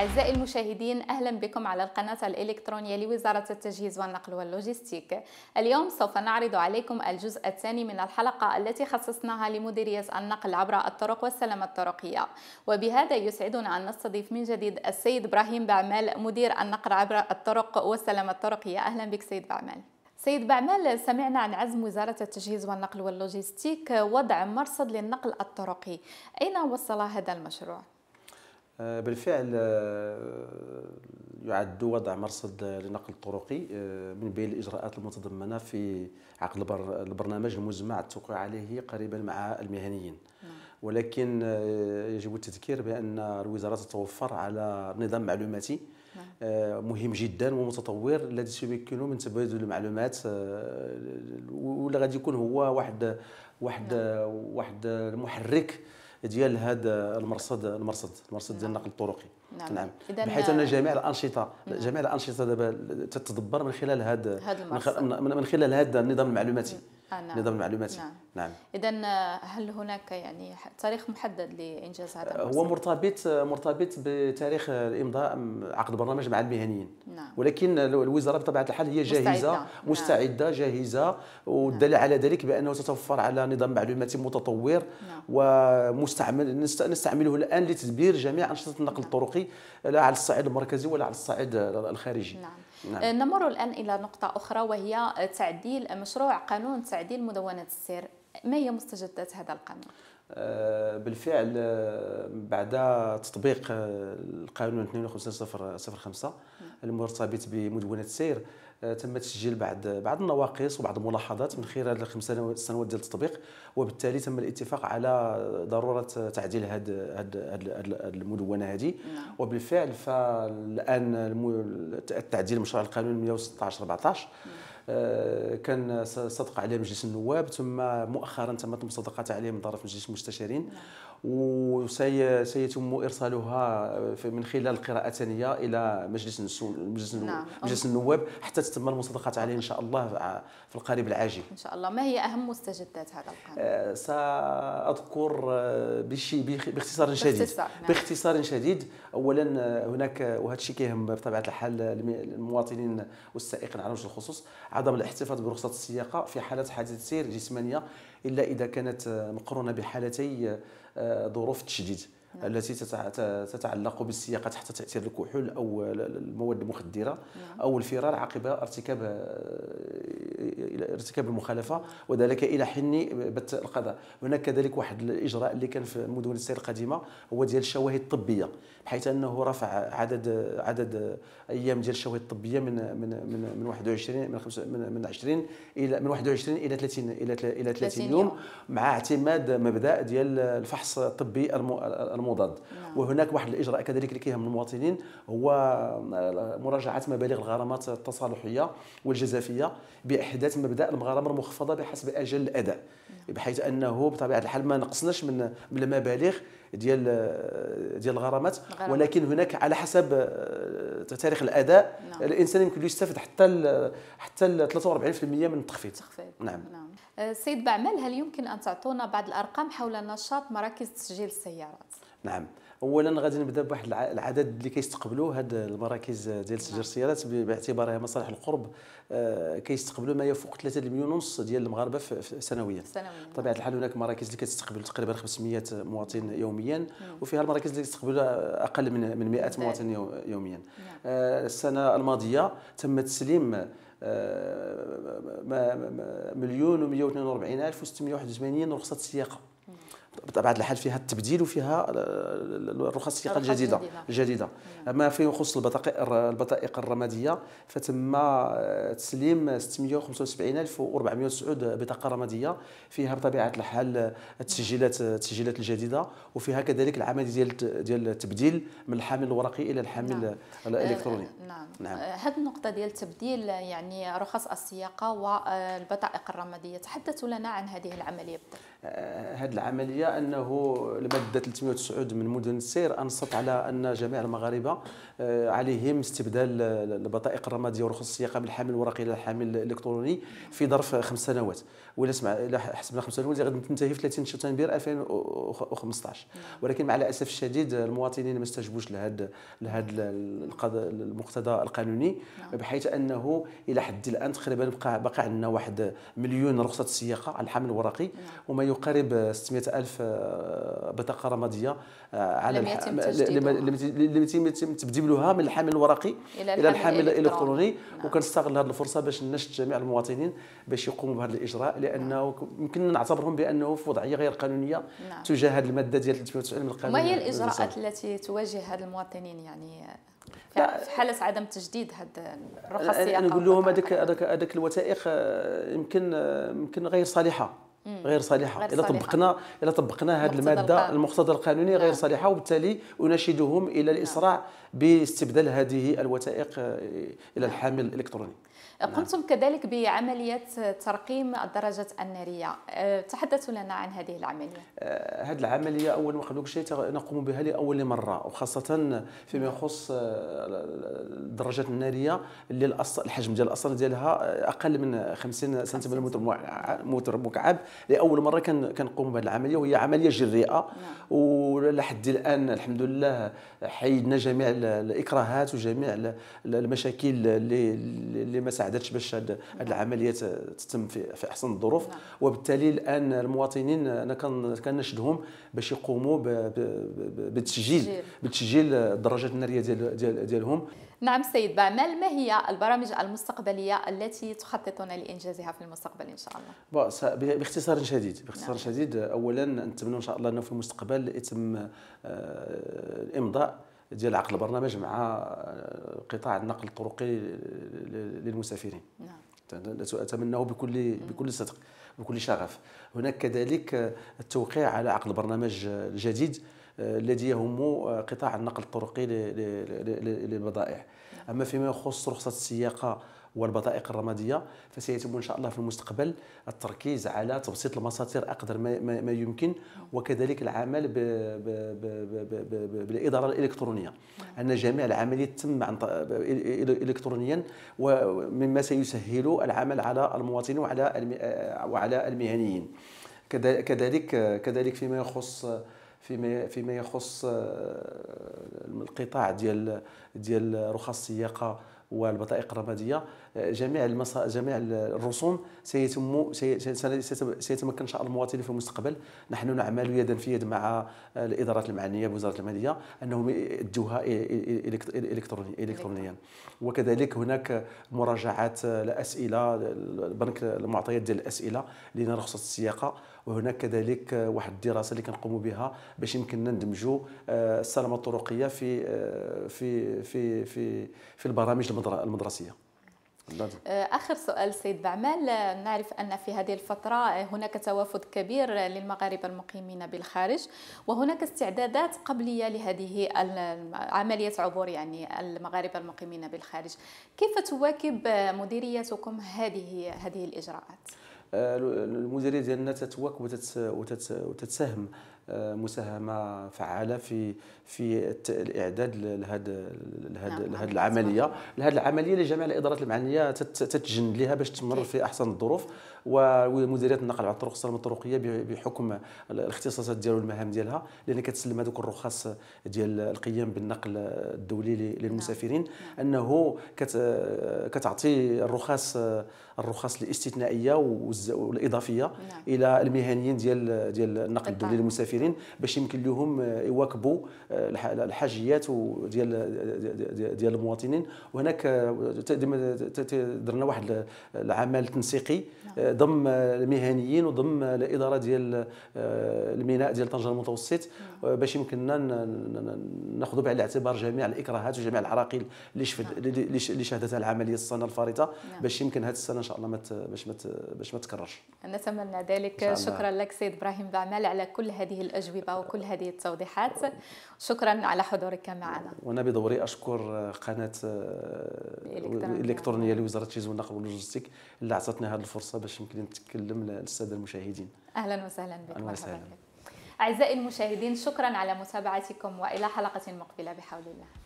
أعزائي المشاهدين أهلا بكم على القناة الإلكترونية لوزارة التجهيز والنقل واللوجستيك اليوم سوف نعرض عليكم الجزء الثاني من الحلقة التي خصصناها لمديرية النقل عبر الطرق والسلامة الطرقية وبهذا يسعدنا أن نستضيف من جديد السيد إبراهيم بعمال مدير النقل عبر الطرق والسلامة الطرقية أهلا بك سيد بعمال سيد بعمال سمعنا عن عزم وزارة التجهيز والنقل واللوجستيك وضع مرصد للنقل الطرقي أين وصل هذا المشروع؟ آه، بالفعل آه، يعد وضع مرصد لنقل الطرقي آه، من بين الاجراءات المتضمنه في عقد البرنامج المزمع التوقيع عليه قريبا مع المهنيين نعم. ولكن يجب التذكير بان الوزاره تتوفر على نظام معلوماتي نعم. مهم جدا ومتطور الذي سيمكنه من تبادل المعلومات ولا غادي يكون هو واحد واحد نعم. واحد المحرك ديال هذا المرصد المرصد المرصد ديال نعم. النقل الطرقي نعم, نعم. بحيث ان آه، جميع الانشطه نعم. جميع الانشطه دابا تتدبر من خلال هذا من خلال هذا النظام المعلوماتي نعم. آه نعم. نظام المعلوماتي نعم, نعم. اذا آه، هل هناك يعني تاريخ محدد لانجاز هذا هو مرتبط مرتبط بتاريخ الامضاء عقد برنامج مع المهنيين نعم. ولكن الوزاره بطبيعه الحال هي جاهزه نعم. مستعده, مستعدة نعم. جاهزه والدليل نعم. على ذلك بانه تتوفر على نظام معلوماتي متطور نعم. ومستعمل نستعمله الان لتدبير جميع انشطه النقل نعم. الطرقي لا على الصعيد المركزي ولا على الصعيد الخارجي نعم. نعم. آه، نمر الآن إلى نقطة أخرى وهي تعديل مشروع قانون تعديل مدونة السير ما هي مستجدات هذا القانون؟ آه، بالفعل آه، بعد تطبيق القانون 5205 المرتبط بمدونه السير آه، تم تسجيل بعض بعض النواقص وبعض الملاحظات من خلال الخمس سنوات ديال التطبيق وبالتالي تم الاتفاق على ضروره تعديل هاد هاد, هاد, هاد المدونه هذه نعم. وبالفعل فالان التعديل مشروع القانون 116 14 نعم. آه، كان صدق عليه مجلس النواب ثم مؤخرا تمت المصادقه عليه من طرف مجلس المستشارين نعم. وسيتم ارسالها آه، من خلال القراءه الثانيه الى مجلس مجلس نعم. مجلس النواب حتى تتم المصادقه عليه ان شاء الله آه، في القريب العاجل ان شاء الله ما هي اهم مستجدات هذا القانون آه، ساذكر بشيء باختصار شديد باختصار, نعم. باختصار شديد اولا هناك وهذا الشيء كيهم بطبيعه الحال المواطنين والسائقين على وجه الخصوص عدم الاحتفاظ برخصه السياقه في حالات حادث سير جسمانيه إلا إذا كانت مقرونة بحالتي آه، ظروف تشديد نعم. التي تتعلق بالسياقه تحت تاثير الكحول او المواد المخدره نعم. او الفرار عقب ارتكاب ارتكاب المخالفه وذلك الى حين بث القضاء هناك كذلك واحد الاجراء اللي كان في مدن السير القديمه هو ديال الشواهد الطبيه بحيث انه رفع عدد عدد ايام ديال الشواهد الطبيه من من من من 21 من من, من 20 الى من 21 الى 30 الى 30, 30 يوم مع اعتماد مبدا ديال الفحص الطبي المضاد نعم. وهناك واحد الاجراء كذلك اللي كيهم المواطنين هو آه، مراجعه مبالغ الغرامات التصالحيه والجزافيه باحداث مبدا المغارمه المخفضه بحسب اجل الاداء نعم. بحيث انه بطبيعه الحال ما نقصناش من المبالغ ديال ديال الغرامات ولكن هناك على حسب آه، تاريخ الاداء نعم. الانسان يمكن له يستفد حتى الـ حتى الـ 43% من التخفيض نعم نعم آه، سيد بعمل هل يمكن ان تعطونا بعض الارقام حول نشاط مراكز تسجيل السيارات نعم اولا غادي نبدا بواحد العدد اللي كيستقبلوا هاد المراكز ديال تسجيل السيارات باعتبارها مصالح القرب آه، كيستقبلوا ما يفوق 3 مليون ونص ديال المغاربه سنويا سنويا بطبيعه الحال هناك مراكز اللي كتستقبل تقريبا 500 مواطن يوميا وفيها المراكز اللي كتستقبل اقل من من 100 مواطن يوميا نعم. آه، السنه الماضيه تم تسليم آه، مليون و 142681 رخصه سياقه بطبيعه الحال فيها التبديل وفيها الرخص الثقه الجديده الجديده نعم. اما في يخص البطائق البطائق الرماديه فتم تسليم 675409 بطاقه رماديه فيها بطبيعه الحال التسجيلات التسجيلات الجديده وفيها كذلك العمليه ديال ديال التبديل من الحامل الورقي الى الحامل نعم. الالكتروني أه، نعم, نعم. هذه النقطه ديال التبديل يعني رخص السياقه والبطائق الرماديه تحدثوا لنا عن هذه العمليه بالضبط هذه آه، العمليه انه الماده 309 من مدن السير انصت على ان جميع المغاربه آه، عليهم استبدال البطائق الرماديه ورخص السياقه من الحامل الورقي الى الحامل الالكتروني في ظرف خمس سنوات ولا سمع الا حسبنا خمس سنوات غادي تنتهي في 30 شتنبر 2015 ولكن مع الاسف الشديد المواطنين ما استجبوش لهذا لهذا المقتضى القانوني نعم. بحيث انه الى حد الان تقريبا بقى, بقى عندنا واحد مليون رخصه سياقه على الحامل الورقي نعم. وما يقارب 600 ألف آه، بطاقة رمادية آه، على لم يتم تجديدها لم يتم تبديلها من الحامل الورقي إلى, إلى الحامل الإلكتروني نعم. وكنستغل هذه الفرصة باش نشد جميع المواطنين باش يقوموا بهذا الإجراء لأنه نعم. يمكن نعتبرهم بأنه في وضعية غير قانونية نعم. تجاه هذه المادة ديال 390 من القانون ما هي الإجراءات التي تواجه هذه المواطنين يعني في حاله عدم تجديد هاد الرخص نقول لهم هذاك هذاك الوثائق آه، يمكن يمكن غير صالحه غير صالحه غير الا طبقنا الا طبقنا هذه الماده المقتضى القانوني غير نعم. صالحه وبالتالي اناشدهم الى الاسراع باستبدال هذه الوثائق آه، الى الحامل الالكتروني قمتم نعم. كذلك بعملية ترقيم الدرجة النارية آه، تحدثوا لنا عن هذه العملية آه، هذه العملية أولا وقبل كل شيء نقوم بها لأول مرة وخاصة فيما يخص الدرجات النارية اللي الحجم ديال الأصل ديالها أقل من 50 سنتيمتر متر مكعب لأول مرة كنقوم بهذه العملية وهي عملية جريئة نعم. ولحد الآن الحمد لله حيدنا جميع الاكراهات وجميع المشاكل اللي اللي ما ساعدتش باش هذه نعم. العمليه تتم في احسن الظروف نعم. وبالتالي الان المواطنين انا كنشدهم باش يقوموا بالتسجيل بتسجيل الدرجات الناريه ديال ديال ديالهم نعم سيد بعمل ما هي البرامج المستقبليه التي تخططون لانجازها في المستقبل ان شاء الله باختصار شديد باختصار نعم. شديد اولا نتمنى ان شاء الله انه في المستقبل يتم آه، الامضاء ديال عقد البرنامج مع آه، قطاع النقل الطرقي للمسافرين نعم اتمناه بكل بكل صدق بكل شغف هناك كذلك التوقيع على عقد البرنامج الجديد آه، الذي يهم آه، قطاع النقل الطرقي للبضائع اما فيما يخص رخصه السياقه والبطائق الرماديه فسيتم ان شاء الله في المستقبل التركيز على تبسيط المساطير اقدر ما, ما يمكن وكذلك العمل بالاداره الالكترونيه ان جميع العمليه تتم عن الكترونيا ومما سيسهل العمل على المواطنين وعلى آه، وعلى المهنيين كذلك كذلك فيما يخص فيما فيما يخص آه، القطاع ديال ديال رخص السياقه والبطائق الرماديه آه، جميع المسا... جميع الرسوم سيتم سيتمكن ان شاء الله المواطنين في المستقبل نحن نعمل يدا في يد مع آه، الادارات المعنيه بوزاره الماليه انهم يؤدوها الكترونيا الكترونيا وكذلك هناك مراجعات الاسئله بنك المعطيات ديال الاسئله لرخصه السياقه وهناك كذلك واحد الدراسه اللي كنقوموا بها باش يمكننا ندمجوا آه، السلامه الطرقيه في آه، في في في في البرامج المدرسيه آه، اخر سؤال سيد بعمال نعرف ان في هذه الفتره هناك توافد كبير للمغاربه المقيمين بالخارج وهناك استعدادات قبليه لهذه عمليه عبور يعني المغاربه المقيمين بالخارج كيف تواكب مديريتكم هذه هذه الاجراءات آه، المديريه ديالنا تتواكب وتتساهم مساهمه فعاله في في الاعداد لهذا لهذا لهذه العمليه لهذه العمليه اللي جميع الادارات المعنيه تتجند لها باش تمر إيه. في احسن الظروف ومديريه النقل على الطرق السلامه الطرقيه بحكم الاختصاصات ديالها والمهام ديالها لان كتسلم هذوك الرخص ديال القيام بالنقل الدولي نعم، للمسافرين نعم. انه كتعطي الرخص الرخص الاستثنائيه والاضافيه نعم. الى المهنيين ديال ديال النقل الدولي للمسافرين الجزائريين باش يمكن لهم آه، يواكبوا آه، الحاجيات آه، ديال ديال المواطنين وهناك درنا واحد العمل تنسيقي نعم. ضم المهنيين وضم الاداره ديال الميناء ديال طنجه المتوسط نعم. باش يمكننا ناخذ بعين الاعتبار جميع الاكراهات وجميع العراقيل اللي نعم. شهدتها العمليه السنه الفارطه باش يمكن هذه السنه ان شاء الله ما باش ما باش ما تكررش نتمنى ذلك شكرا لك سيد ابراهيم بعمال على كل هذه الأجوبة وكل هذه التوضيحات شكرا على حضورك معنا وأنا بدوري أشكر قناة الإلكترونية آه، لوزارة التلفزيون والنقل واللوجستيك اللي أعطتني هذه الفرصة باش يمكن نتكلم للسادة المشاهدين أهلا وسهلا بك أهلا وسهلا أعزائي المشاهدين شكرا على متابعتكم وإلى حلقة مقبلة بحول الله